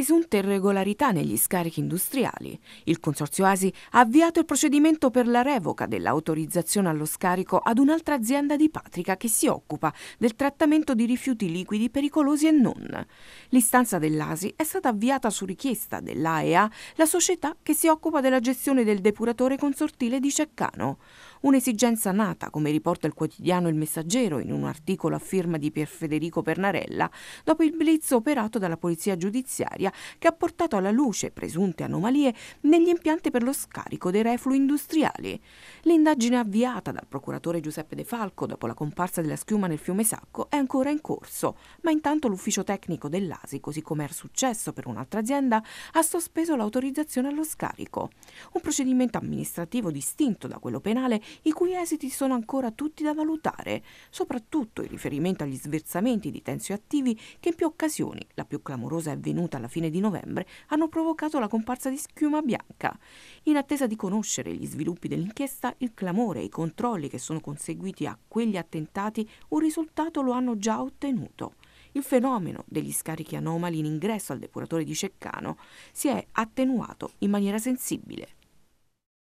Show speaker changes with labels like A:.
A: presunte irregolarità negli scarichi industriali, il Consorzio ASI ha avviato il procedimento per la revoca dell'autorizzazione allo scarico ad un'altra azienda di Patrica che si occupa del trattamento di rifiuti liquidi pericolosi e non. L'istanza dell'ASI è stata avviata su richiesta dell'AEA, la società che si occupa della gestione del depuratore consortile di Ceccano. Un'esigenza nata, come riporta il quotidiano Il Messaggero in un articolo a firma di Pier Federico Pernarella, dopo il blitz operato dalla Polizia Giudiziaria Italia che ha portato alla luce presunte anomalie negli impianti per lo scarico dei reflui industriali. L'indagine avviata dal procuratore Giuseppe De Falco dopo la comparsa della schiuma nel fiume Sacco è ancora in corso, ma intanto l'ufficio tecnico dell'ASI, così come era successo per un'altra azienda, ha sospeso l'autorizzazione allo scarico. Un procedimento amministrativo distinto da quello penale i cui esiti sono ancora tutti da valutare, soprattutto in riferimento agli sversamenti di tensioattivi che in più occasioni, la più clamorosa è avvenuta alla fine di novembre hanno provocato la comparsa di schiuma bianca. In attesa di conoscere gli sviluppi dell'inchiesta, il clamore e i controlli che sono conseguiti a quegli attentati un risultato lo hanno già ottenuto il fenomeno degli scarichi anomali in ingresso al depuratore di Ceccano si è attenuato in maniera sensibile.